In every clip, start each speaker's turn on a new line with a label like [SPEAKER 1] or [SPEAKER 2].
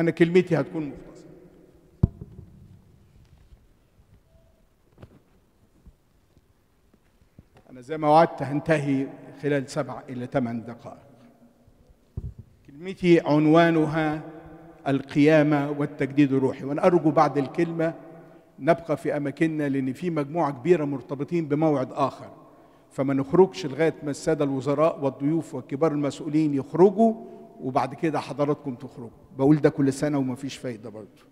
[SPEAKER 1] أنا كلمتي هتكون مختصرة أنا زي ما وعدت هنتهي خلال سبع إلى ثمان دقائق كلمتي عنوانها القيامة والتجديد الروحي وأنا أرجو بعد الكلمة نبقى في أماكننا لأن في مجموعة كبيرة مرتبطين بموعد آخر فما نخرجش لغاية ما السادة الوزراء والضيوف وكبار المسؤولين يخرجوا وبعد كده حضراتكم تخرجوا بقول ده كل سنه ومفيش فايده برضه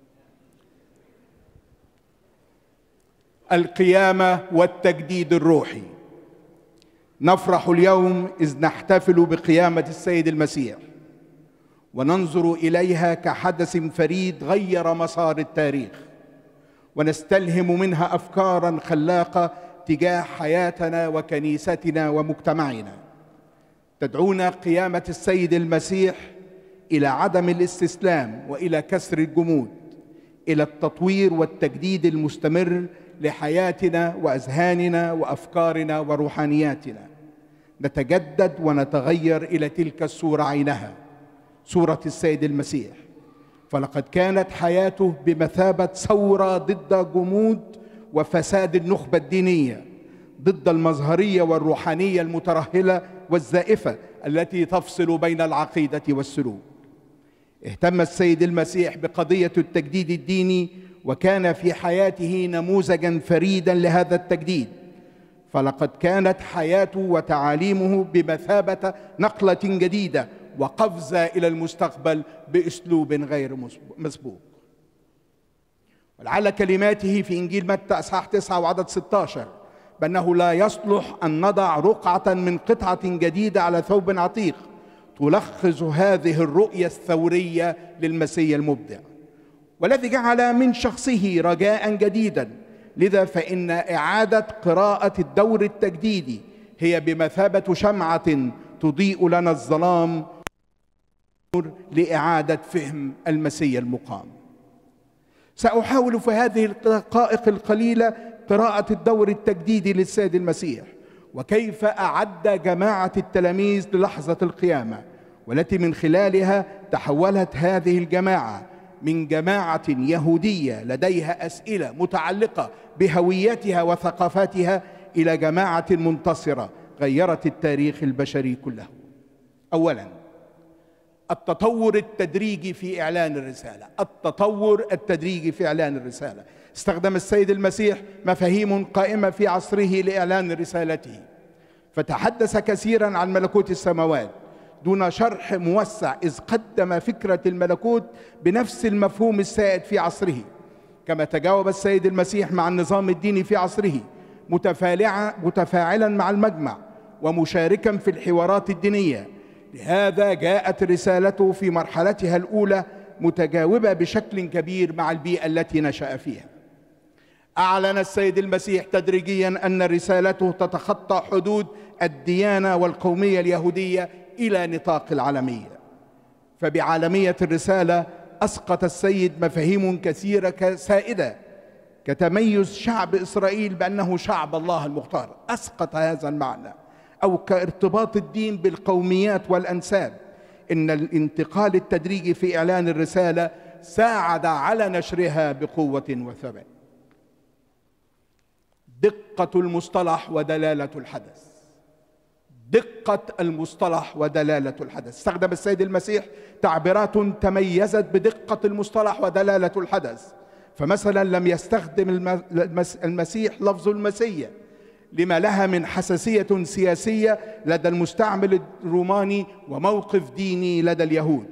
[SPEAKER 1] القيامه والتجديد الروحي نفرح اليوم اذ نحتفل بقيامه السيد المسيح وننظر اليها كحدث فريد غير مسار التاريخ ونستلهم منها افكارا خلاقه تجاه حياتنا وكنيستنا ومجتمعنا تدعونا قيامة السيد المسيح إلى عدم الاستسلام وإلى كسر الجمود إلى التطوير والتجديد المستمر لحياتنا وأذهاننا وأفكارنا وروحانياتنا نتجدد ونتغير إلى تلك الصورة عينها صورة السيد المسيح فلقد كانت حياته بمثابة ثورة ضد جمود وفساد النخبة الدينية ضد المظهريه والروحانيه المترهله والزائفه التي تفصل بين العقيده والسلوك اهتم السيد المسيح بقضيه التجديد الديني وكان في حياته نموذجا فريدا لهذا التجديد فلقد كانت حياته وتعاليمه بمثابه نقله جديده وقفزه الى المستقبل باسلوب غير مسبوق ولعل كلماته في انجيل متى اصحاح 9 وعدد 16 بأنه لا يصلح أن نضع رقعة من قطعة جديدة على ثوب عتيق تلخص هذه الرؤية الثورية للمسيح المبدع والذي جعل من شخصه رجاء جديدا لذا فإن إعادة قراءة الدور التجديدي هي بمثابة شمعة تضيء لنا الظلام لإعادة فهم المسيح المقام سأحاول في هذه الدقائق القليلة قراءة الدور التجديدي للسيد المسيح وكيف أعد جماعة التلاميذ للحظة القيامة والتي من خلالها تحولت هذه الجماعة من جماعة يهودية لديها أسئلة متعلقة بهويتها وثقافاتها إلى جماعة منتصرة غيرت التاريخ البشري كله أولاً التطور التدريجي في إعلان الرسالة التطور التدريجي في إعلان الرسالة استخدم السيد المسيح مفاهيم قائمة في عصره لإعلان رسالته فتحدث كثيرا عن ملكوت السماوات دون شرح موسع إذ قدم فكرة الملكوت بنفس المفهوم السائد في عصره كما تجاوب السيد المسيح مع النظام الديني في عصره متفاعلا مع المجمع ومشاركا في الحوارات الدينيه لهذا جاءت رسالته في مرحلتها الأولى متجاوبة بشكل كبير مع البيئة التي نشأ فيها أعلن السيد المسيح تدريجيا أن رسالته تتخطى حدود الديانة والقومية اليهودية إلى نطاق العالمية فبعالمية الرسالة أسقط السيد مفاهيم كثيرة سائدة كتميز شعب إسرائيل بأنه شعب الله المختار أسقط هذا المعنى او كارتباط الدين بالقوميات والانساب ان الانتقال التدريجي في اعلان الرساله ساعد على نشرها بقوه وثبات دقه المصطلح ودلاله الحدث دقه المصطلح ودلاله الحدث استخدم السيد المسيح تعبيرات تميزت بدقه المصطلح ودلاله الحدث فمثلا لم يستخدم المسيح لفظ المسيح لما لها من حساسية سياسية لدى المستعمر الروماني وموقف ديني لدى اليهود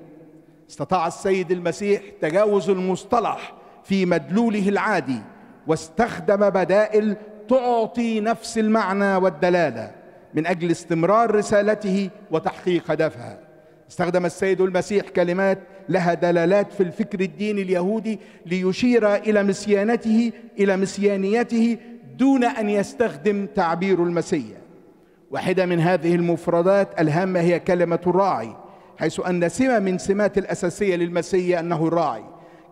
[SPEAKER 1] استطاع السيد المسيح تجاوز المصطلح في مدلوله العادي واستخدم بدائل تعطي نفس المعنى والدلاله من اجل استمرار رسالته وتحقيق هدفها استخدم السيد المسيح كلمات لها دلالات في الفكر الديني اليهودي ليشير الى مسيانته الى مسيانيته دون أن يستخدم تعبير المسيا واحدة من هذه المفردات الهامة هي كلمة الراعي حيث أن سمة من سمات الأساسية للمسيا أنه الراعي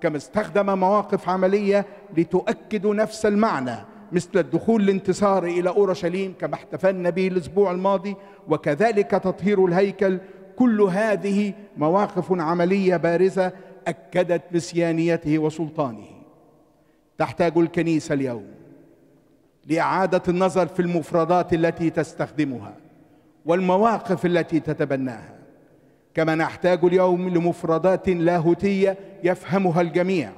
[SPEAKER 1] كما استخدم مواقف عملية لتؤكد نفس المعنى مثل الدخول الانتصاري إلى أورشليم كما احتفلنا به الأسبوع الماضي وكذلك تطهير الهيكل كل هذه مواقف عملية بارزة أكدت مسيانيته وسلطانه تحتاج الكنيسة اليوم لاعاده النظر في المفردات التي تستخدمها والمواقف التي تتبناها كما نحتاج اليوم لمفردات لاهوتيه يفهمها الجميع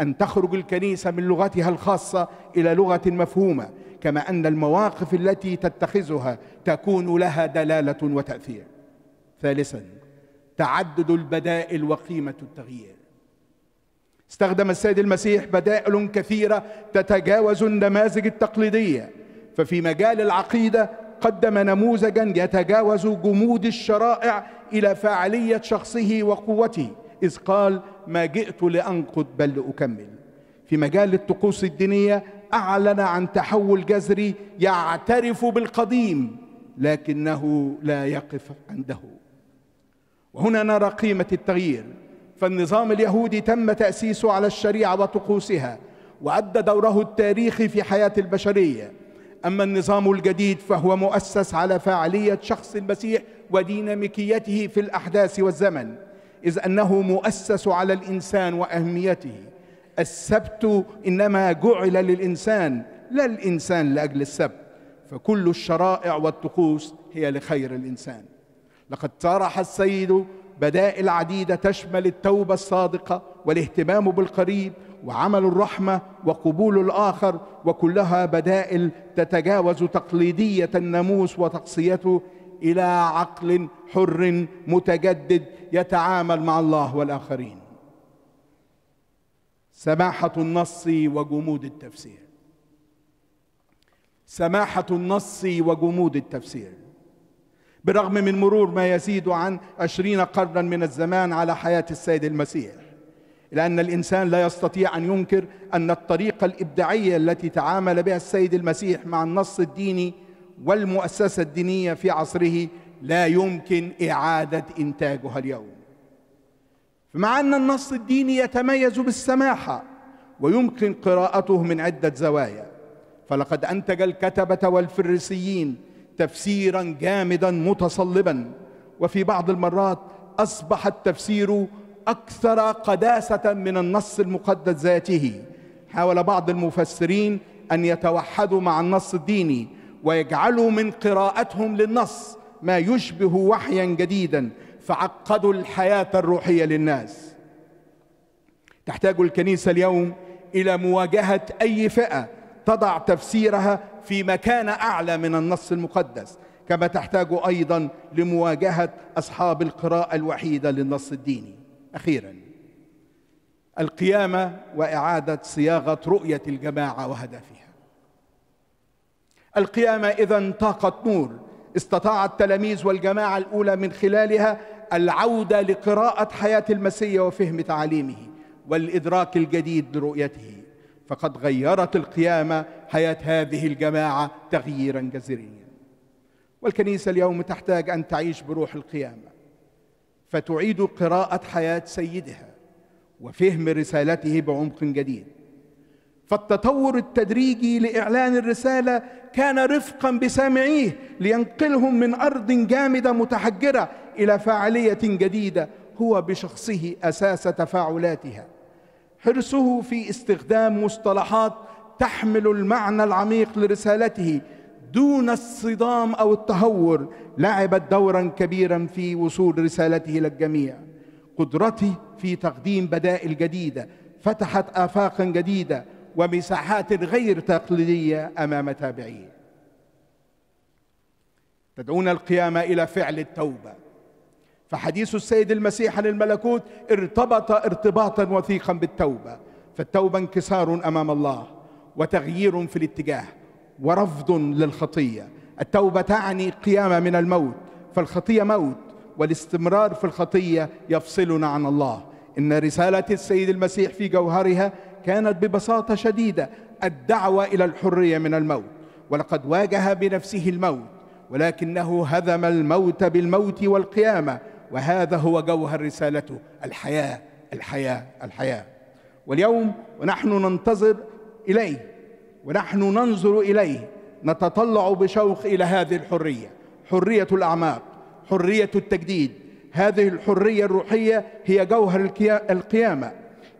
[SPEAKER 1] ان تخرج الكنيسه من لغتها الخاصه الى لغه مفهومه كما ان المواقف التي تتخذها تكون لها دلاله وتاثير ثالثا تعدد البدائل وقيمه التغيير استخدم السيد المسيح بدائل كثيرة تتجاوز النماذج التقليدية ففي مجال العقيدة قدم نموذجا يتجاوز جمود الشرائع إلى فاعلية شخصه وقوته إذ قال ما جئت لأنقض بل لأكمل في مجال الطقوس الدينية أعلن عن تحول جذري يعترف بالقديم لكنه لا يقف عنده وهنا نرى قيمة التغيير فالنظام اليهودي تم تأسيسه على الشريعة وطقوسها وأدى دوره التاريخي في حياة البشرية أما النظام الجديد فهو مؤسس على فاعلية شخص المسيح وديناميكيته في الأحداث والزمن إذ أنه مؤسس على الإنسان وأهميته السبت إنما جعل للإنسان لا الإنسان لأجل السبت فكل الشرائع والطقوس هي لخير الإنسان لقد طرح السيد بدائل عديدة تشمل التوبة الصادقة والاهتمام بالقريب وعمل الرحمة وقبول الآخر وكلها بدائل تتجاوز تقليدية الناموس وتقصيته إلى عقل حر متجدد يتعامل مع الله والآخرين سماحة النص وجمود التفسير سماحة النص وجمود التفسير برغم من مرور ما يزيد عن عشرين قرنا من الزمان على حياة السيد المسيح لأن الإنسان لا يستطيع أن ينكر أن الطريقة الإبداعية التي تعامل بها السيد المسيح مع النص الديني والمؤسسة الدينية في عصره لا يمكن إعادة إنتاجها اليوم مع أن النص الديني يتميز بالسماحة ويمكن قراءته من عدة زوايا فلقد أنتج الكتبة والفريسيين تفسيرا جامدا متصلبا وفي بعض المرات أصبح التفسير أكثر قداسة من النص المقدس ذاته حاول بعض المفسرين أن يتوحدوا مع النص الديني ويجعلوا من قراءتهم للنص ما يشبه وحيا جديدا فعقدوا الحياة الروحية للناس تحتاج الكنيسة اليوم إلى مواجهة أي فئة تضع تفسيرها في مكان أعلى من النص المقدس كما تحتاج أيضا لمواجهة أصحاب القراءة الوحيدة للنص الديني أخيرا القيامة وإعادة صياغة رؤية الجماعة وهدفها القيامة إذا طاقة نور استطاع التلاميذ والجماعة الأولى من خلالها العودة لقراءة حياة المسيح وفهم تعاليمه والإدراك الجديد لرؤيته فقد غيرت القيامة حياة هذه الجماعة تغييرا جذريا والكنيسة اليوم تحتاج أن تعيش بروح القيامة فتعيد قراءة حياة سيدها وفهم رسالته بعمق جديد فالتطور التدريجي لإعلان الرسالة كان رفقا بسامعيه لينقلهم من أرض جامدة متحجرة إلى فاعلية جديدة هو بشخصه أساس تفاعلاتها حرصه في استخدام مصطلحات تحمل المعنى العميق لرسالته دون الصدام او التهور لعبت دورا كبيرا في وصول رسالته للجميع قدرته في تقديم بدائل جديده فتحت افاقا جديده ومساحات غير تقليديه امام تابعيه تدعونا القيامه الى فعل التوبه فحديث السيد المسيح عن الملكوت ارتبط ارتباطا وثيقا بالتوبه فالتوبه انكسار امام الله وتغيير في الاتجاه ورفض للخطيه التوبه تعني قيامه من الموت فالخطيه موت والاستمرار في الخطيه يفصلنا عن الله ان رساله السيد المسيح في جوهرها كانت ببساطه شديده الدعوه الى الحريه من الموت ولقد واجه بنفسه الموت ولكنه هذم الموت بالموت والقيامه وهذا هو جوهر رسالته الحياة الحياة الحياة واليوم ونحن ننتظر إليه ونحن ننظر إليه نتطلع بشوق إلى هذه الحرية حرية الأعماق حرية التجديد هذه الحرية الروحية هي جوهر القيامة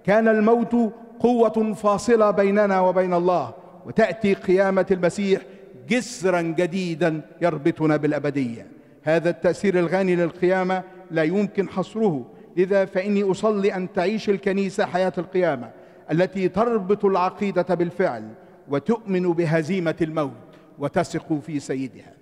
[SPEAKER 1] كان الموت قوة فاصلة بيننا وبين الله وتأتي قيامة المسيح جسرا جديدا يربطنا بالأبدية هذا التأثير الغني للقيامة لا يمكن حصره لذا فإني أصلي أن تعيش الكنيسة حياة القيامة التي تربط العقيدة بالفعل وتؤمن بهزيمة الموت وتثق في سيدها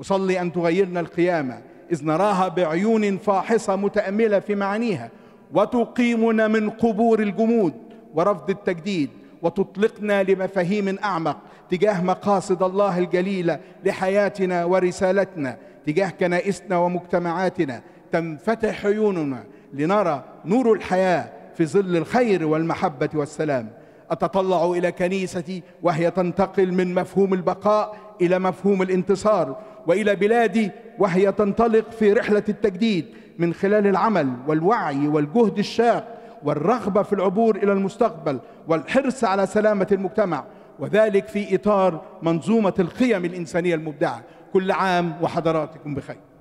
[SPEAKER 1] أصلي أن تغيرنا القيامة إذ نراها بعيون فاحصة متأملة في معانيها وتقيمنا من قبور الجمود ورفض التجديد وتطلقنا لمفاهيم أعمق تجاه مقاصد الله الجليلة لحياتنا ورسالتنا تجاه كنائسنا ومجتمعاتنا تنفتح عيوننا لنرى نور الحياة في ظل الخير والمحبة والسلام أتطلع إلى كنيستي وهي تنتقل من مفهوم البقاء إلى مفهوم الانتصار وإلى بلادي وهي تنطلق في رحلة التجديد من خلال العمل والوعي والجهد الشاق والرغبة في العبور إلى المستقبل والحرص على سلامة المجتمع وذلك في إطار منظومة القيم الإنسانية المبدعة كل عام وحضراتكم بخير